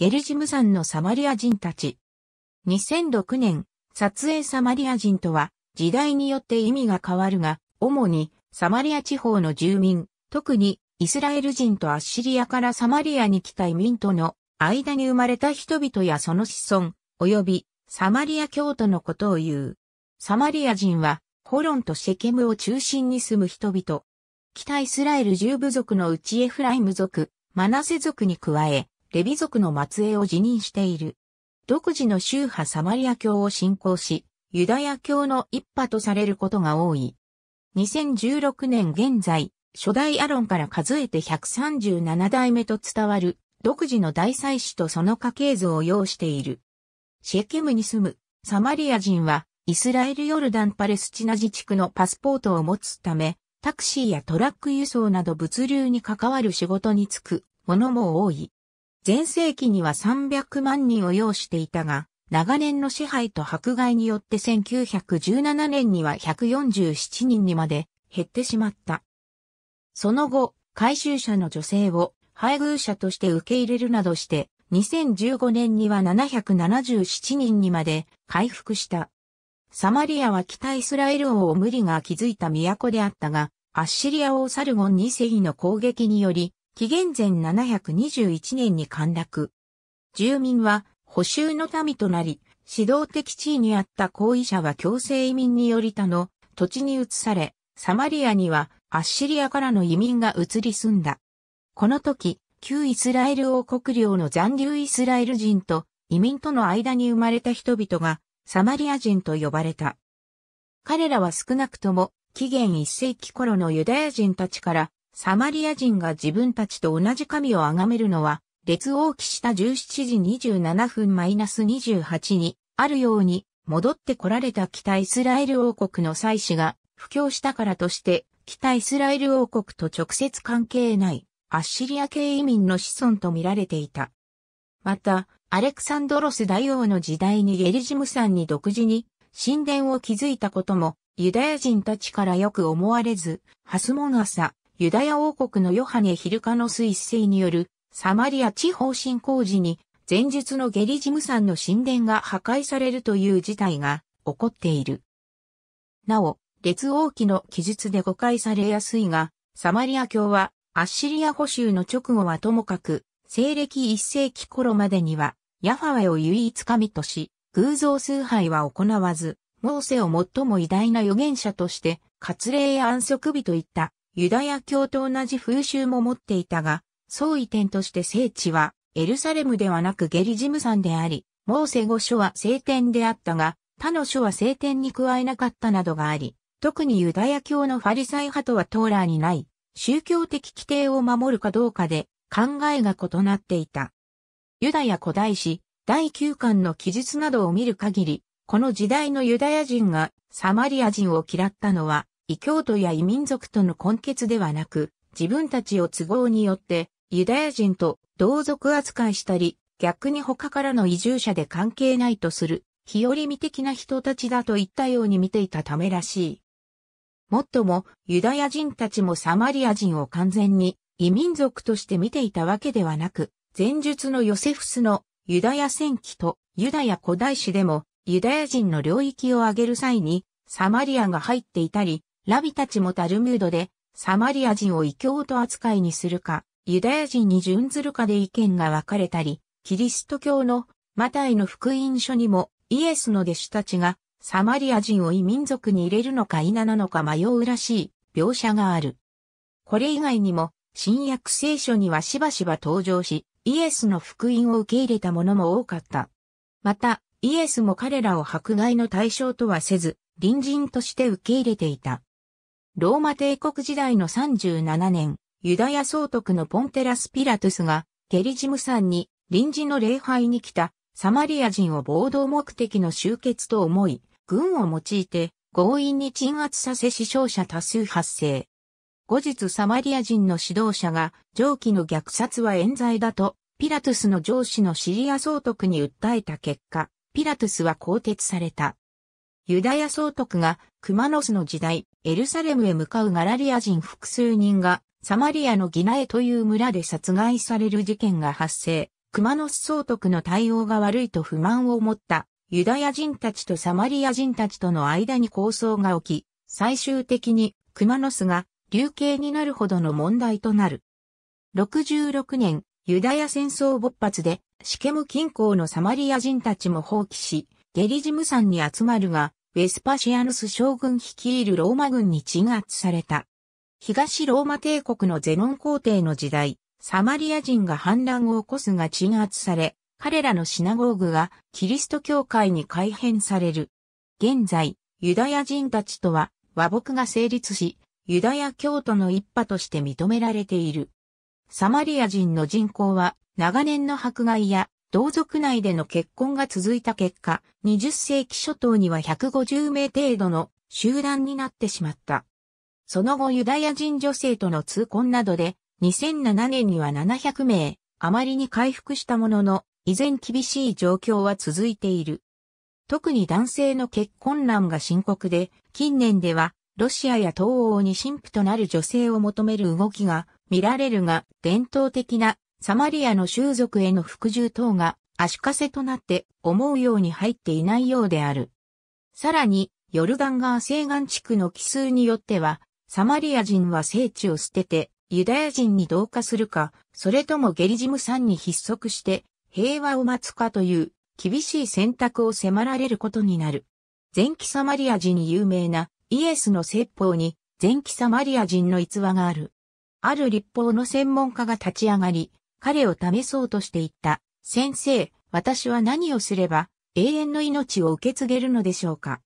ゲルジム山のサマリア人たち。2006年、撮影サマリア人とは、時代によって意味が変わるが、主にサマリア地方の住民、特にイスラエル人とアッシリアからサマリアに来た移民との間に生まれた人々やその子孫、及びサマリア教徒のことを言う。サマリア人は、ホロンとシェケムを中心に住む人々。北イスラエル十部族のうちエフライム族、マナセ族に加え、レビ族の末裔を辞任している。独自の宗派サマリア教を信仰し、ユダヤ教の一派とされることが多い。2016年現在、初代アロンから数えて137代目と伝わる、独自の大祭司とその家系図を要している。シェケムに住むサマリア人は、イスラエルヨルダンパレスチナ自治区のパスポートを持つため、タクシーやトラック輸送など物流に関わる仕事に就くものも多い。前世紀には300万人を要していたが、長年の支配と迫害によって1917年には147人にまで減ってしまった。その後、回収者の女性を配偶者として受け入れるなどして、2015年には777人にまで回復した。サマリアは北イスラエル王を無理が築いた都であったが、アッシリア王サルゴン2世の攻撃により、紀元前721年に陥落。住民は補修の民となり、指導的地位にあった後為者は強制移民により他の土地に移され、サマリアにはアッシリアからの移民が移り住んだ。この時、旧イスラエル王国領の残留イスラエル人と移民との間に生まれた人々がサマリア人と呼ばれた。彼らは少なくとも紀元1世紀頃のユダヤ人たちからサマリア人が自分たちと同じ神を崇めるのは、列王記した17時27分 -28 に、あるように、戻ってこられた北イスラエル王国の祭司が、布教したからとして、北イスラエル王国と直接関係ない、アッシリア系移民の子孫と見られていた。また、アレクサンドロス大王の時代にゲリジム山に独自に神殿を築いたことも、ユダヤ人たちからよく思われず、ハスモナサ、ユダヤ王国のヨハネ・ヒルカノス一世によるサマリア地方侵攻時に前述のゲリジム山の神殿が破壊されるという事態が起こっている。なお、列王記の記述で誤解されやすいが、サマリア教はアッシリア捕囚の直後はともかく、西暦一世紀頃までには、ヤファウェを唯一神とし、偶像崇拝は行わず、モーセを最も偉大な預言者として、割礼や安息日といったユダヤ教と同じ風習も持っていたが、相違点として聖地はエルサレムではなくゲリジム山であり、モーセ語書は聖典であったが、他の書は聖典に加えなかったなどがあり、特にユダヤ教のファリサイ派とはトーラーにない、宗教的規定を守るかどうかで考えが異なっていた。ユダヤ古代史第9巻の記述などを見る限り、この時代のユダヤ人がサマリア人を嫌ったのは異教徒や異民族との根結ではなく、自分たちを都合によってユダヤ人と同族扱いしたり、逆に他からの移住者で関係ないとする、日和見的な人たちだといったように見ていたためらしい。もっとも、ユダヤ人たちもサマリア人を完全に異民族として見ていたわけではなく、前述のヨセフスのユダヤ戦記とユダヤ古代史でもユダヤ人の領域を挙げる際にサマリアが入っていたり、ラビたちもタルムードで、サマリア人を異教徒扱いにするか、ユダヤ人に準ずるかで意見が分かれたり、キリスト教のマタイの福音書にもイエスの弟子たちがサマリア人を異民族に入れるのか否なのか迷うらしい描写がある。これ以外にも新約聖書にはしばしば登場し、イエスの福音を受け入れた者も多かった。また、イエスも彼らを迫害の対象とはせず、隣人として受け入れていた。ローマ帝国時代の37年、ユダヤ総督のポンテラス・ピラトゥスが、ケリジム山に臨時の礼拝に来たサマリア人を暴動目的の集結と思い、軍を用いて強引に鎮圧させ死傷者多数発生。後日サマリア人の指導者が上記の虐殺は冤罪だと、ピラトゥスの上司のシリア総督に訴えた結果、ピラトゥスは更迭された。ユダヤ総督がクマノスの時代、エルサレムへ向かうガラリア人複数人が、サマリアのギナエという村で殺害される事件が発生。熊野総督の対応が悪いと不満を持ったユダヤ人たちとサマリア人たちとの間に抗争が起き、最終的に熊野スが流刑になるほどの問題となる。66年、ユダヤ戦争勃発で、シケム近郊のサマリア人たちも放棄し、ゲリジム山に集まるが、ウェスパシアヌス将軍率いるローマ軍に鎮圧された。東ローマ帝国のゼノン皇帝の時代、サマリア人が反乱を起こすが鎮圧され、彼らのシナゴーグがキリスト教会に改変される。現在、ユダヤ人たちとは和睦が成立し、ユダヤ教徒の一派として認められている。サマリア人の人口は長年の迫害や同族内での結婚が続いた結果、20世紀初頭には150名程度の集団になってしまった。その後ユダヤ人女性との通婚などで、2007年には700名、あまりに回復したものの、依然厳しい状況は続いている。特に男性の結婚難が深刻で、近年では、ロシアや東欧に神父となる女性を求める動きが見られるが、伝統的なサマリアの習族への服従等が足かせとなって思うように入っていないようである。さらに、ヨルダン川西岸地区の奇数によっては、サマリア人は聖地を捨てて、ユダヤ人に同化するか、それともゲリジム山に筆足して、平和を待つかという、厳しい選択を迫られることになる。前期サマリア人に有名なイエスの説法に前期サマリア人の逸話がある。ある立法の専門家が立ち上がり、彼を試そうとしていった。先生、私は何をすれば永遠の命を受け継げるのでしょうか。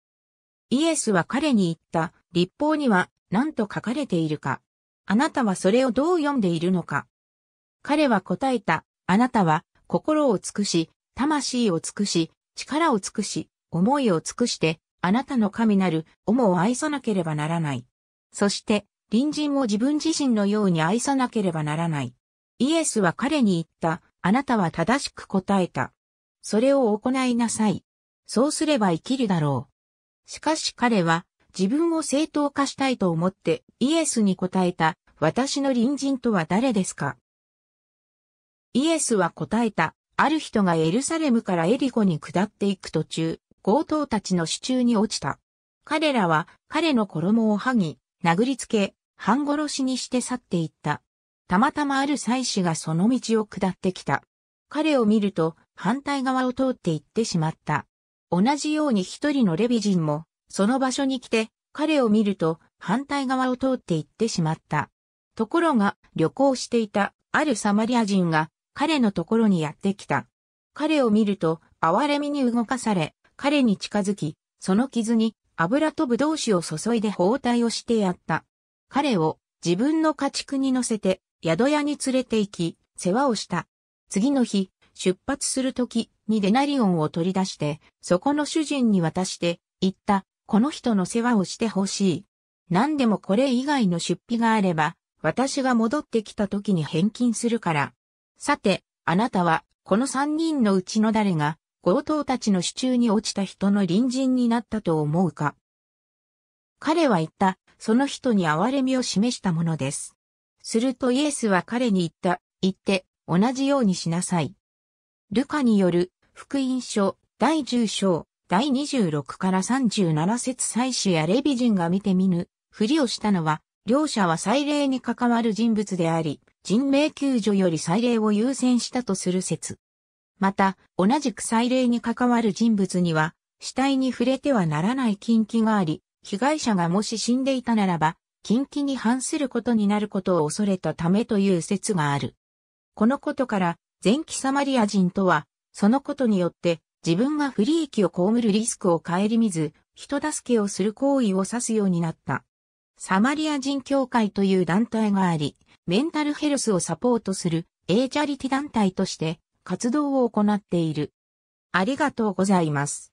イエスは彼に言った、立法には何と書かれているか。あなたはそれをどう読んでいるのか。彼は答えた、あなたは心を尽くし、魂を尽くし、力を尽くし、思いを尽くして、あなたの神なる、主を愛さなければならない。そして、隣人を自分自身のように愛さなければならない。イエスは彼に言った。あなたは正しく答えた。それを行いなさい。そうすれば生きるだろう。しかし彼は自分を正当化したいと思ってイエスに答えた。私の隣人とは誰ですかイエスは答えた。ある人がエルサレムからエリコに下っていく途中、強盗たちの支柱に落ちた。彼らは彼の衣を剥ぎ、殴りつけ、半殺しにして去っていった。たまたまある妻子がその道を下ってきた。彼を見ると、反対側を通って行ってしまった。同じように一人のレビ人も、その場所に来て、彼を見ると、反対側を通って行ってしまった。ところが、旅行していた、あるサマリア人が、彼のところにやってきた。彼を見ると、哀れみに動かされ、彼に近づき、その傷に、油とぶどう酒を注いで包帯をしてやった。彼を、自分の家畜に乗せて、宿屋に連れて行き、世話をした。次の日、出発するときにデナリオンを取り出して、そこの主人に渡して、言った、この人の世話をしてほしい。何でもこれ以外の出費があれば、私が戻ってきた時に返金するから。さて、あなたは、この三人のうちの誰が、強盗たちの支柱に落ちた人の隣人になったと思うか。彼は言った、その人に憐れみを示したものです。するとイエスは彼に言った、言って、同じようにしなさい。ルカによる、福音書、第10章、第26から37節祭司やレビ人が見て見ぬ、ふりをしたのは、両者は祭礼に関わる人物であり、人命救助より祭礼を優先したとする説。また、同じく祭礼に関わる人物には、死体に触れてはならない禁忌があり、被害者がもし死んでいたならば、近畿に反することになることを恐れたためという説がある。このことから、前期サマリア人とは、そのことによって自分が不利益を被るリスクを顧みず、人助けをする行為を指すようになった。サマリア人協会という団体があり、メンタルヘルスをサポートするエイチャリティ団体として活動を行っている。ありがとうございます。